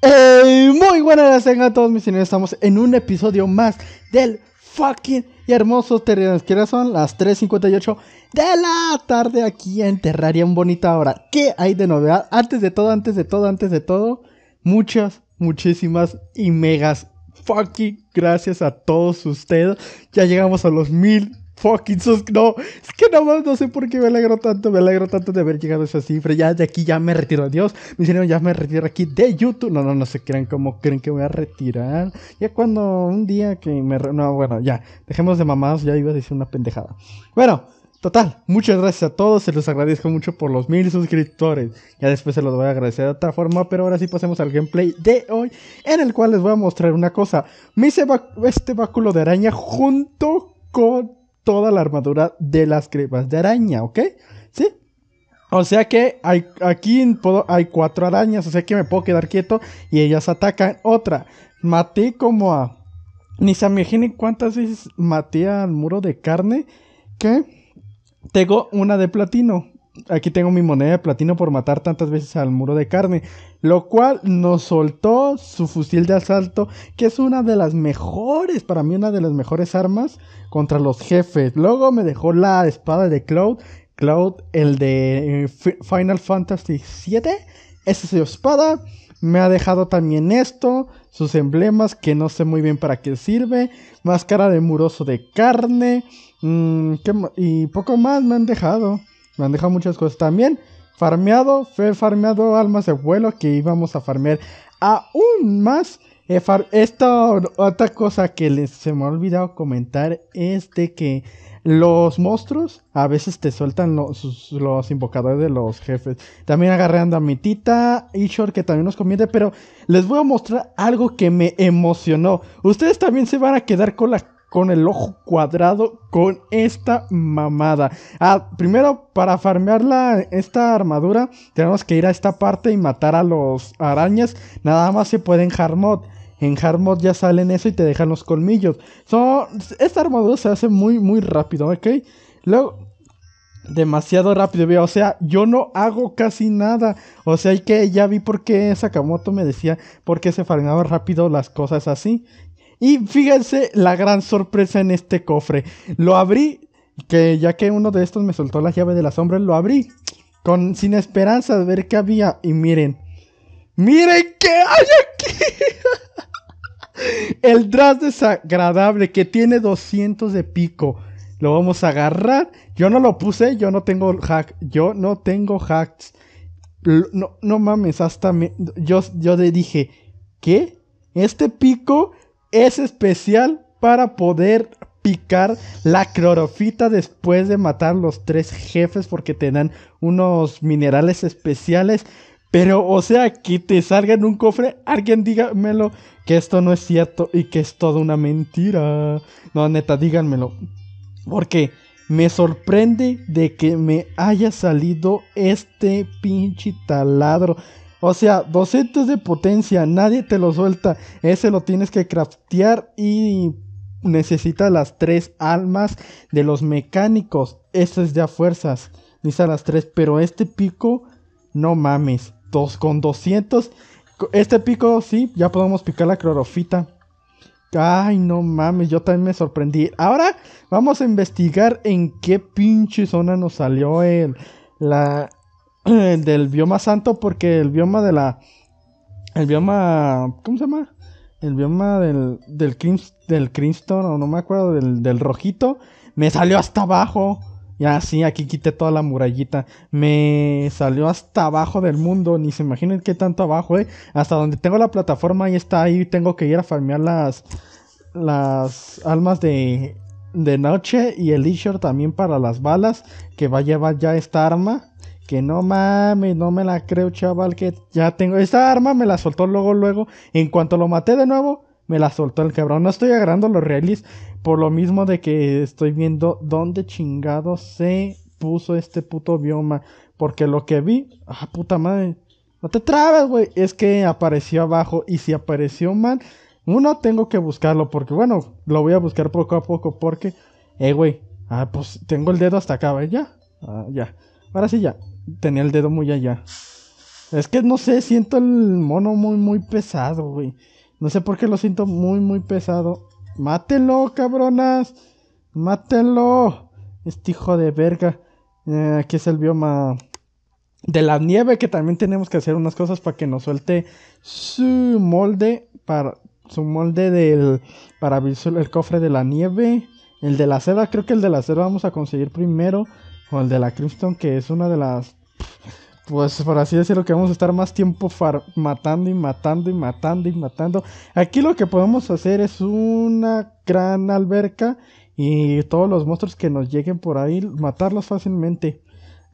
Hey, muy buenas a todos mis señores, estamos en un episodio más del fucking y hermoso Terrenos, que son las 3.58 de la tarde aquí en Terraria, un bonita hora. ¿Qué hay de novedad? Antes de todo, antes de todo, antes de todo, muchas, muchísimas y megas fucking gracias a todos ustedes. Ya llegamos a los mil fucking sus... No, es que no, no sé por qué me alegro tanto, me alegro tanto de haber llegado a esa cifra. Ya de aquí ya me retiro, dios Me hicieron ya me retiro aquí de YouTube. No, no, no se crean como creen que voy a retirar. Ya cuando un día que me... No, bueno, ya, dejemos de mamados, ya iba a decir una pendejada. Bueno, Total, muchas gracias a todos, se los agradezco mucho por los mil suscriptores. Ya después se los voy a agradecer de otra forma, pero ahora sí pasemos al gameplay de hoy, en el cual les voy a mostrar una cosa. Me hice este báculo de araña junto con toda la armadura de las crepas de araña, ¿ok? ¿Sí? O sea que hay, aquí puedo, hay cuatro arañas, o sea que me puedo quedar quieto y ellas atacan. Otra, maté como a... Ni se me imaginen cuántas veces maté al muro de carne que tengo una de platino aquí tengo mi moneda de platino por matar tantas veces al muro de carne, lo cual nos soltó su fusil de asalto, que es una de las mejores, para mí una de las mejores armas contra los jefes. Luego me dejó la espada de Cloud, Cloud el de eh, Final Fantasy VII, esa es su espada. Me ha dejado también esto, sus emblemas que no sé muy bien para qué sirve, máscara de muroso de carne mm, y poco más me han dejado. Me han dejado muchas cosas. También farmeado, fue farmeado almas de vuelo que íbamos a farmear aún más. esta otra cosa que se me ha olvidado comentar es de que los monstruos a veces te sueltan los, invocadores de los jefes. También agarreando a mi tita Ishor, que también nos conviene, pero les voy a mostrar algo que me emocionó. Ustedes también se van a quedar con la con el ojo cuadrado con esta mamada. Ah, primero, para farmear esta armadura, tenemos que ir a esta parte y matar a los arañas. Nada más se puede en Mod En Mod ya salen eso y te dejan los colmillos. So, esta armadura se hace muy, muy rápido, ¿ok? Luego, demasiado rápido, o sea, yo no hago casi nada, o sea, que ya vi por qué Sakamoto me decía por qué se farmeaba rápido las cosas así, y fíjense la gran sorpresa en este cofre. Lo abrí, que ya que uno de estos me soltó la llave de la sombra. lo abrí. Con, sin esperanza de ver qué había. Y miren. Miren qué hay aquí. El draft desagradable que tiene 200 de pico. Lo vamos a agarrar. Yo no lo puse, yo no tengo hack. Yo no tengo hacks. No, no mames, hasta yo, yo le dije, ¿qué? Este pico es especial para poder picar la clorofita después de matar los tres jefes porque te dan unos minerales especiales. Pero, o sea, que te salga en un cofre, alguien dígamelo que esto no es cierto y que es toda una mentira. No, neta, díganmelo. Porque me sorprende de que me haya salido este pinche taladro. O sea, 200 de potencia, nadie te lo suelta. Ese lo tienes que craftear y necesita las tres almas de los mecánicos. Eso es ya fuerzas. Necesita las tres, pero este pico, no mames. Dos, con 200. Este pico, sí, ya podemos picar la clorofita. Ay, no mames, yo también me sorprendí. Ahora vamos a investigar en qué pinche zona nos salió el, la, del bioma santo porque el bioma de la... El bioma... ¿Cómo se llama? El bioma del, del, del o no me acuerdo, del, del rojito, me salió hasta abajo. Ya sí, aquí quité toda la murallita. Me salió hasta abajo del mundo. Ni se imaginen qué tanto abajo, eh. Hasta donde tengo la plataforma, y está. Ahí tengo que ir a farmear las, las almas de, de noche. Y el lichor también para las balas. Que va a llevar ya esta arma. Que no mames, no me la creo, chaval, que ya tengo. Esta arma me la soltó luego, luego. En cuanto lo maté de nuevo, me la soltó el cabrón. No estoy agarrando los realis por lo mismo de que estoy viendo dónde chingado se puso este puto bioma. Porque lo que vi... Ah, puta madre. No te trabas güey. Es que apareció abajo. Y si apareció mal, uno tengo que buscarlo. Porque bueno, lo voy a buscar poco a poco. Porque, eh, güey. Ah, pues tengo el dedo hasta acá, Ya. Ah, ya. Ahora sí, ya tenía el dedo muy allá. Es que no sé, siento el mono muy, muy pesado, güey. No sé por qué lo siento muy, muy pesado. Mátelo, cabronas. Mátelo. Este hijo de verga. Eh, aquí es el bioma de la nieve que también tenemos que hacer unas cosas para que nos suelte su molde para su molde del para el cofre de la nieve. El de la seda, creo que el de la seda vamos a conseguir primero. O el de la Crimson, que es una de las pues por así decirlo, que vamos a estar más tiempo matando y matando y matando y matando. Aquí lo que podemos hacer es una gran alberca y todos los monstruos que nos lleguen por ahí, matarlos fácilmente.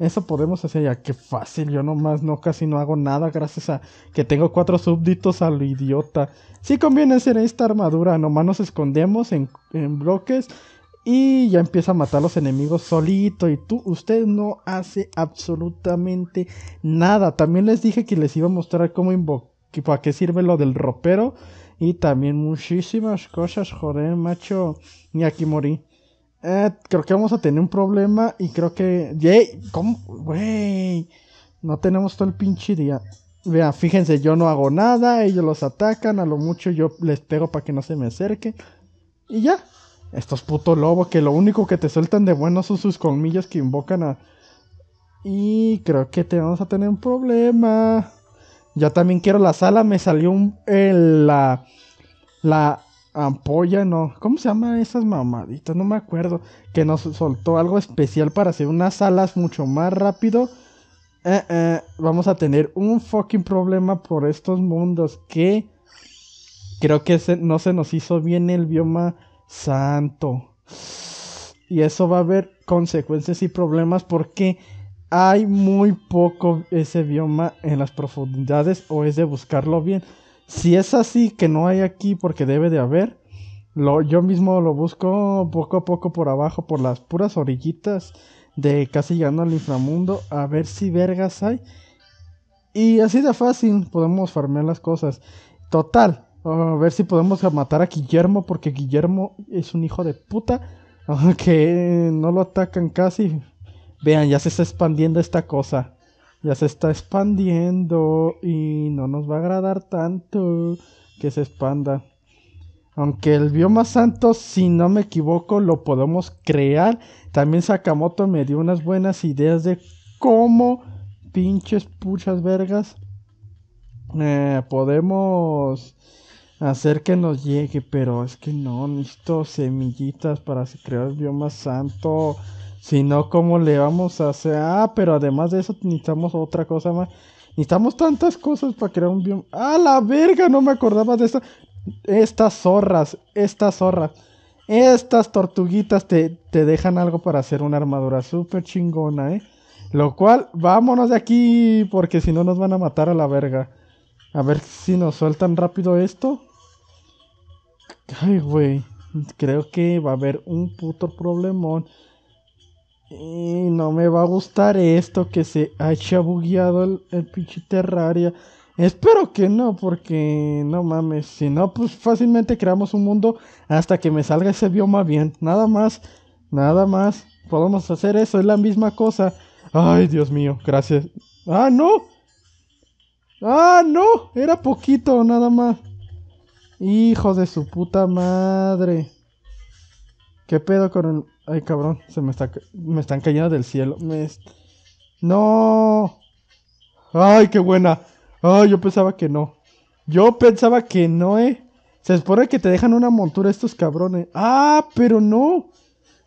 Eso podemos hacer ya, que fácil, yo nomás no casi no hago nada gracias a que tengo cuatro súbditos al idiota. Sí conviene hacer esta armadura, nomás nos escondemos en, en bloques y ya empieza a matar a los enemigos solito. Y tú, usted no hace absolutamente nada. También les dije que les iba a mostrar cómo invocar. ¿Para qué sirve lo del ropero? Y también muchísimas cosas, joder, macho. Y aquí morí. Eh, creo que vamos a tener un problema. Y creo que. ¡Yay! ¿Cómo? ¡Wey! No tenemos todo el pinche día. vea fíjense, yo no hago nada. Ellos los atacan. A lo mucho yo les pego para que no se me acerque Y ya, estos putos lobos que lo único que te sueltan de bueno son sus colmillos que invocan a... Y creo que te vamos a tener un problema. Ya también quiero la sala. Me salió un, la... La ampolla, no. ¿Cómo se llama esas mamaditas? No me acuerdo. Que nos soltó algo especial para hacer unas salas mucho más rápido. Eh, eh, vamos a tener un fucking problema por estos mundos que creo que no se nos hizo bien el bioma santo. Y eso va a haber consecuencias y problemas porque hay muy poco ese bioma en las profundidades o es de buscarlo bien. Si es así que no hay aquí porque debe de haber, lo, yo mismo lo busco poco a poco por abajo, por las puras orillitas de casi llegando al inframundo, a ver si vergas hay. Y así de fácil podemos farmear las cosas. Total, a ver si podemos matar a Guillermo, porque Guillermo es un hijo de puta, Aunque no lo atacan casi. Vean, ya se está expandiendo esta cosa. Ya se está expandiendo y no nos va a agradar tanto que se expanda. Aunque el bioma santo, si no me equivoco, lo podemos crear. También Sakamoto me dio unas buenas ideas de cómo pinches puchas vergas eh, podemos hacer que nos llegue, pero es que no, necesito semillitas para crear el bioma santo. Si no, ¿cómo le vamos a hacer? Ah, pero además de eso necesitamos otra cosa más. Necesitamos tantas cosas para crear un bioma. ¡Ah, la verga! No me acordaba de esta Estas zorras, estas zorras, estas tortuguitas te, te dejan algo para hacer una armadura súper chingona, ¿eh? Lo cual, vámonos de aquí, porque si no nos van a matar a la verga. A ver si nos sueltan rápido esto. Ay, güey. Creo que va a haber un puto problemón. Y no me va a gustar esto que se ha chabugueado el pinche Terraria. Espero que no, porque no mames. Si no, pues fácilmente creamos un mundo hasta que me salga ese bioma bien. Nada más, nada más. Podemos hacer eso, es la misma cosa. Ay, Dios mío, gracias. ¡Ah, no! ¡Ah, no! Era poquito, nada más. Hijo de su puta madre. ¿Qué pedo con el...? Ay, cabrón, se me, está... me están cayendo del cielo. Me... ¡No! ¡Ay, qué buena! ¡Ay, yo pensaba que no! Yo pensaba que no, eh. Se supone que te dejan una montura estos cabrones. ¡Ah, pero no!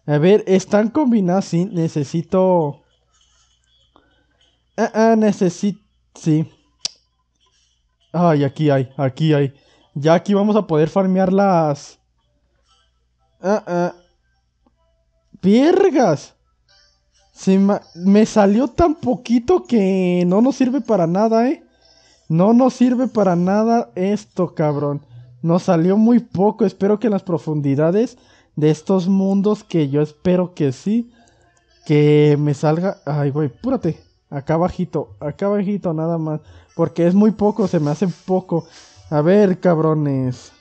A ver, están combinadas, sí. Necesito... Ah, ah, necesito... Sí. Ay, aquí hay, aquí hay. Ya aquí vamos a poder farmear las... Ah, ah ¡Piergas! Me salió tan poquito que no nos sirve para nada, ¿eh? No nos sirve para nada esto, cabrón. Nos salió muy poco. Espero que en las profundidades de estos mundos, que yo espero que sí, que me salga... Ay, güey, púrate. Acá bajito, acá bajito nada más. Porque es muy poco, se me hace poco. A ver, cabrones.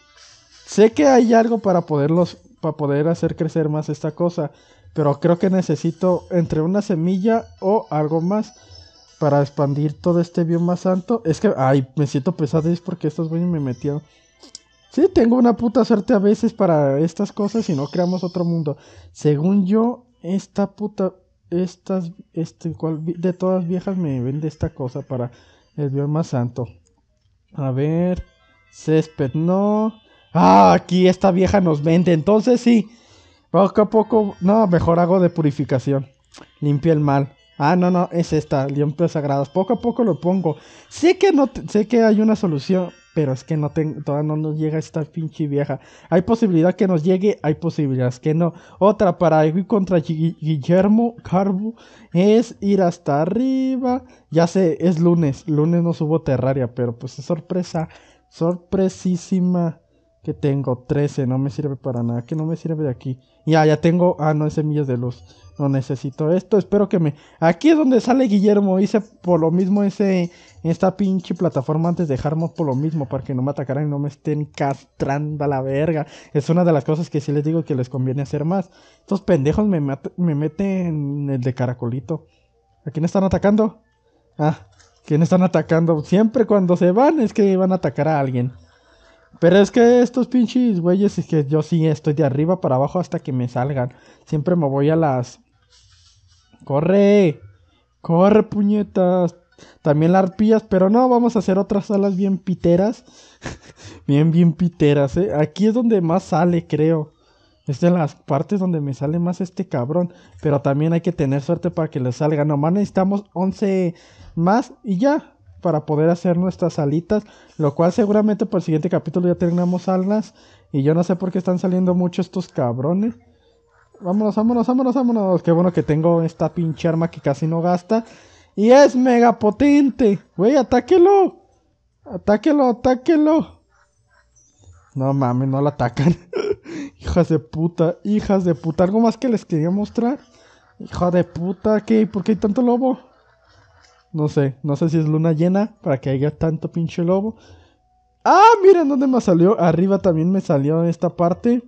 Sé que hay algo para poderlos, para poder hacer crecer más esta cosa. Pero creo que necesito entre una semilla o algo más para expandir todo este bioma santo. Es que, ay, me siento pesado es porque estos güeyes me metieron. Sí, tengo una puta suerte a veces para estas cosas y no creamos otro mundo. Según yo, esta puta estas, este, de todas viejas me vende esta cosa para el más santo. A ver, césped, no. Ah, aquí esta vieja nos vende, entonces sí. Poco a poco, no, mejor hago de purificación. Limpia el mal. Ah, no, no, es esta, limpias sagradas. Poco a poco lo pongo. Sé que no, sé que hay una solución, pero es que no todavía no nos llega esta pinche vieja. Hay posibilidad que nos llegue, hay posibilidades que no. Otra para ir contra Guillermo Carbo es ir hasta arriba. Ya sé, es lunes. Lunes no subo Terraria, pero pues es sorpresa. Sorpresísima que tengo 13. No me sirve para nada. Que no me sirve de aquí. Ya, ya tengo. Ah, no, es semillas de luz. No necesito esto. Espero que me. Aquí es donde sale Guillermo. Hice por lo mismo ese. Esta pinche plataforma antes de por lo mismo. Para que no me atacaran y no me estén castrando a la verga. Es una de las cosas que sí les digo que les conviene hacer más. Estos pendejos me, me meten el de caracolito. ¿A quién están atacando? Ah, ¿quién están atacando? Siempre cuando se van es que van a atacar a alguien. Pero es que estos pinches güeyes, es que yo sí estoy de arriba para abajo hasta que me salgan. Siempre me voy a las. ¡Corre! ¡Corre, puñetas! También las arpillas, pero no, vamos a hacer otras alas bien piteras. bien, bien piteras, ¿eh? Aquí es donde más sale, creo. Es de las partes donde me sale más este cabrón. Pero también hay que tener suerte para que le salga. Nomás necesitamos 11 más y ya para poder hacer nuestras alitas, lo cual seguramente para el siguiente capítulo ya tengamos alas y yo no sé por qué están saliendo mucho estos cabrones. Vámonos, vámonos, vámonos, vámonos. Qué bueno que tengo esta pinche arma que casi no gasta. Y es mega potente. Güey, atáquelo. Atáquelo, atáquelo. No mames, no la atacan. hijas de puta, hijas de puta. ¿Algo más que les quería mostrar? Hija de puta, ¿qué? ¿Por qué hay tanto lobo? No sé, no sé si es luna llena para que haya tanto pinche lobo. Ah, miren dónde me salió. Arriba también me salió en esta parte.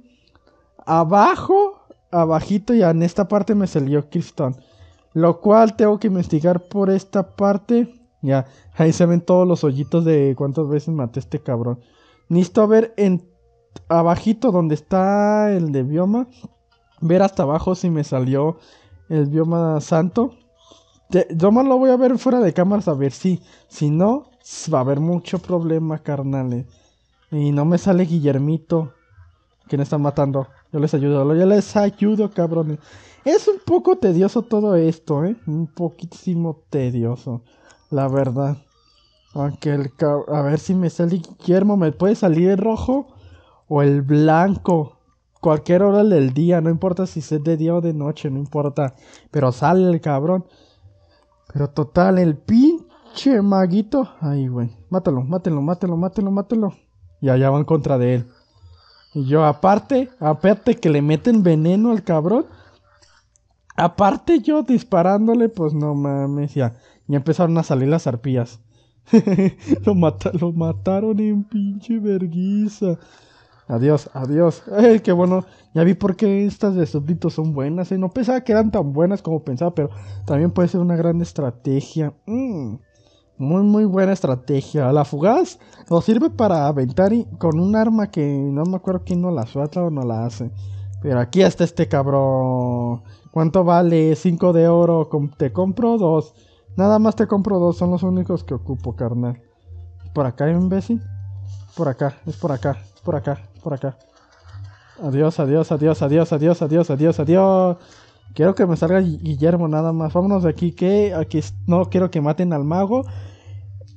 Abajo, abajito y en esta parte me salió Krypton. Lo cual tengo que investigar por esta parte. Ya, ahí se ven todos los hoyitos de cuántas veces maté este cabrón. Listo, a ver en abajito donde está el de bioma. Ver hasta abajo si me salió el bioma santo yo más lo voy a ver fuera de cámara a ver si. Si no, va a haber mucho problema, carnales. Eh. Y no me sale Guillermito. Que está están matando. Yo les ayudo, yo les ayudo, cabrones. Es un poco tedioso todo esto, ¿eh? Un poquísimo tedioso, la verdad. Aunque el A ver si me sale Guillermo, me puede salir el rojo o el blanco. Cualquier hora del día, no importa si es de día o de noche, no importa. Pero sale el cabrón. Pero total, el pinche maguito. Ay, güey. Mátalo, mátelo, mátelo, mátelo, mátelo. Y allá van contra de él. Y yo, aparte, aparte que le meten veneno al cabrón. Aparte yo disparándole, pues no mames, ya. y empezaron a salir las arpías. lo, mata lo mataron en pinche verguiza. Adiós, adiós. qué bueno. Ya vi por qué estas de súbditos son buenas. ¿eh? No pensaba que eran tan buenas como pensaba, pero también puede ser una gran estrategia. Mm, muy, muy buena estrategia. La fugaz nos sirve para aventar y con un arma que no me acuerdo quién no la suelta o no la hace. Pero aquí está este cabrón. ¿Cuánto vale? 5 de oro. Te compro dos. Nada más te compro dos. Son los únicos que ocupo, carnal. ¿Por acá, imbécil? Por acá, es por acá, es por acá por acá. Adiós, adiós, adiós, adiós, adiós, adiós, adiós, adiós. Quiero que me salga Guillermo nada más. Vámonos de aquí, que aquí no quiero que maten al mago.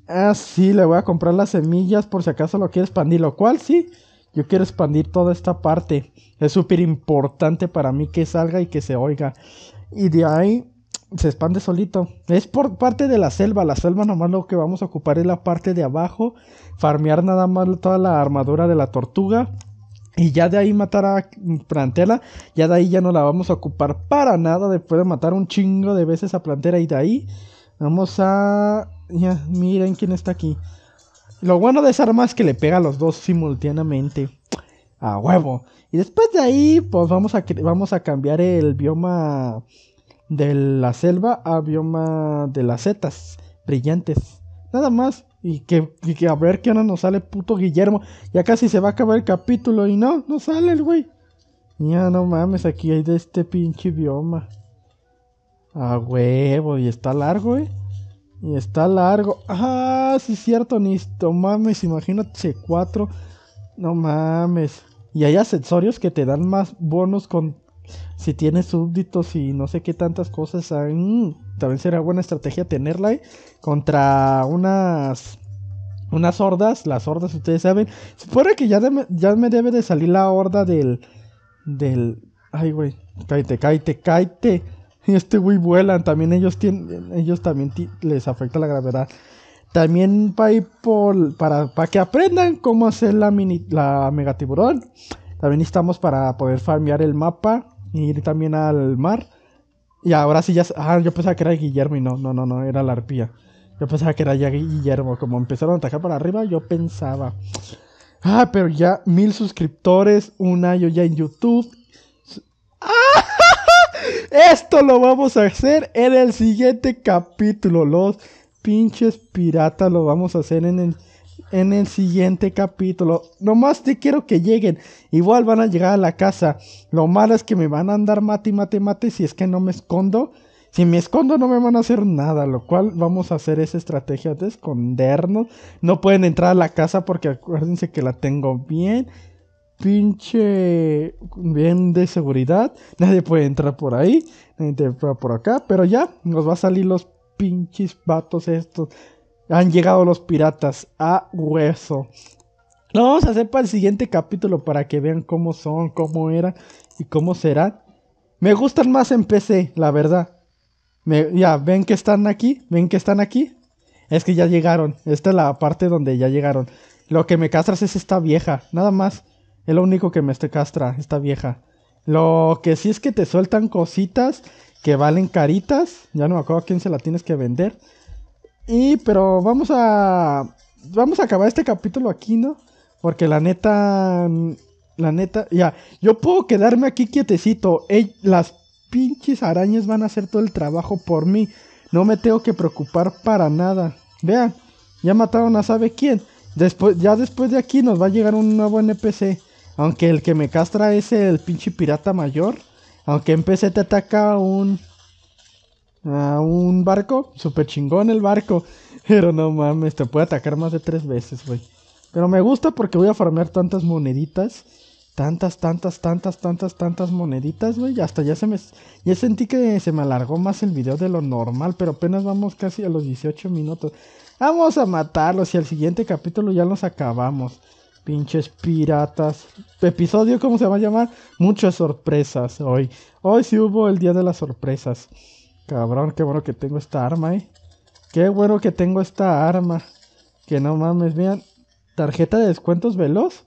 Ah, sí, le voy a comprar las semillas por si acaso lo quiere expandir, lo cual sí. Yo quiero expandir toda esta parte. Es súper importante para mí que salga y que se oiga. Y de ahí se expande solito. Es por parte de la selva. La selva nomás lo que vamos a ocupar es la parte de abajo. Farmear nada más toda la armadura de la tortuga. Y ya de ahí matar a plantela Ya de ahí ya no la vamos a ocupar para nada. Después de matar un chingo de veces a Plantera. Y de ahí vamos a... Ya, miren quién está aquí. Lo bueno de esa arma es que le pega a los dos simultáneamente. A huevo. Y después de ahí, pues vamos a, vamos a cambiar el bioma de la selva a bioma de las setas brillantes. Nada más. Y que, y que a ver qué ahora nos sale puto Guillermo. Ya casi se va a acabar el capítulo y no, no sale el güey. Ya no mames, aquí hay de este pinche bioma. A huevo, y está largo, eh. Y está largo. Ah, sí, cierto, Nisto. Mames, imagínate 4. No mames. Y hay accesorios que te dan más bonos con si tiene súbditos y no sé qué tantas cosas, también será buena estrategia tenerla ¿eh? contra unas unas hordas, las hordas ustedes saben. Supone que ya, ya me debe de salir la horda del. del. Ay, güey. Cállate, cállate, y Este güey vuelan. También ellos tienen. Ellos también les afecta la gravedad. También para Para, para que aprendan cómo hacer la mini. la tiburón También estamos para poder farmear el mapa ir también al mar. Y ahora sí ya. Ah, yo pensaba que era Guillermo y no, no, no, no, era la arpía. Yo pensaba que era ya Guillermo. Como empezaron a atacar para arriba, yo pensaba. Ah, pero ya mil suscriptores, un año ya en YouTube. Esto lo vamos a hacer en el siguiente capítulo. Los pinches piratas lo vamos a hacer en el en el siguiente capítulo. Nomás te quiero que lleguen. Igual van a llegar a la casa. Lo malo es que me van a andar mate, mate, mate si es que no me escondo. Si me escondo no me van a hacer nada, lo cual vamos a hacer esa estrategia de escondernos. No pueden entrar a la casa porque acuérdense que la tengo bien pinche bien de seguridad. Nadie puede entrar por ahí. Nadie puede entrar por acá. Pero ya nos va a salir los pinches vatos estos han llegado los piratas a hueso. Lo vamos a hacer para el siguiente capítulo para que vean cómo son, cómo era y cómo serán. Me gustan más en PC, la verdad. ya, ven que están aquí, ven que están aquí. Es que ya llegaron. Esta es la parte donde ya llegaron. Lo que me castras es esta vieja, nada más. Es lo único que me este castra, esta vieja. Lo que sí es que te sueltan cositas que valen caritas. Ya no me acuerdo a quién se la tienes que vender. Y pero vamos a vamos a acabar este capítulo aquí, ¿no? Porque la neta la neta, ya, yo puedo quedarme aquí quietecito. las pinches arañas van a hacer todo el trabajo por mí. No me tengo que preocupar para nada. Vean, ya mataron a sabe quién. Después, ya después de aquí nos va a llegar un nuevo NPC. Aunque el que me castra es el pinche pirata mayor. Aunque en PC te ataca un a un barco. Súper chingón el barco. Pero no mames, te puede atacar más de tres veces, güey. Pero me gusta porque voy a farmear tantas moneditas. Tantas, tantas, tantas, tantas, tantas moneditas, güey. Hasta ya se me... Ya sentí que se me alargó más el video de lo normal. Pero apenas vamos casi a los 18 minutos. Vamos a matarlos y al siguiente capítulo ya nos acabamos. Pinches piratas. Episodio, ¿cómo se va a llamar? Muchas sorpresas hoy. Hoy sí hubo el día de las sorpresas. Cabrón, qué bueno que tengo esta arma, eh. Qué bueno que tengo esta arma. Que no mames, vean. Tarjeta de descuentos veloz.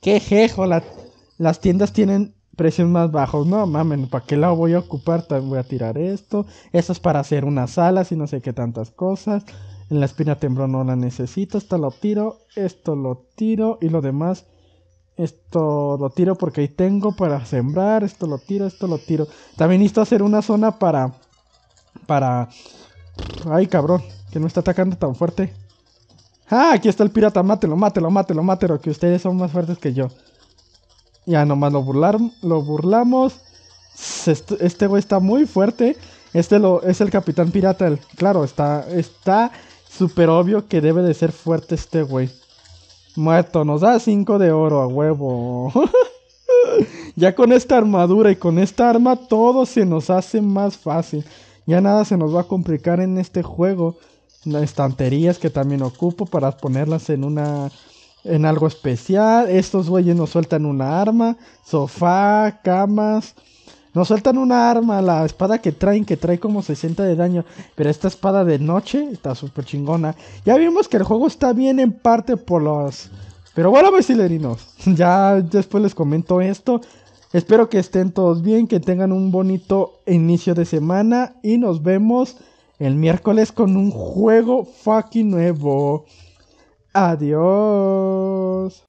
Qué jejo, las tiendas tienen precios más bajos. No mames, ¿para qué la voy a ocupar? Voy a tirar esto. Esto es para hacer una sala, si no sé qué tantas cosas. En la espina temblor no la necesito. Esto lo tiro, esto lo tiro y lo demás. Esto lo tiro porque ahí tengo para sembrar. Esto lo tiro, esto lo tiro. También necesito hacer una zona para para... Ay, cabrón, que no está atacando tan fuerte. Ah, aquí está el pirata, mátelo, mátelo, mátelo, mátelo, que ustedes son más fuertes que yo. Ya nomás lo, burlaron, lo burlamos. Este güey está muy fuerte. Este lo, es el capitán pirata. claro, está está súper obvio que debe de ser fuerte este güey. Muerto, nos da 5 de oro a huevo. ya con esta armadura y con esta arma todo se nos hace más fácil. Ya nada se nos va a complicar en este juego. Las estanterías que también ocupo para ponerlas en una en algo especial. Estos güeyes nos sueltan una arma, sofá, camas. Nos sueltan una arma, la espada que traen, que trae como 60 de daño. Pero esta espada de noche está súper chingona. Ya vimos que el juego está bien en parte por los... Pero bueno, vesilerinos. ya después les comento esto. Espero que estén todos bien, que tengan un bonito inicio de semana y nos vemos el miércoles con un juego fucking nuevo. Adiós.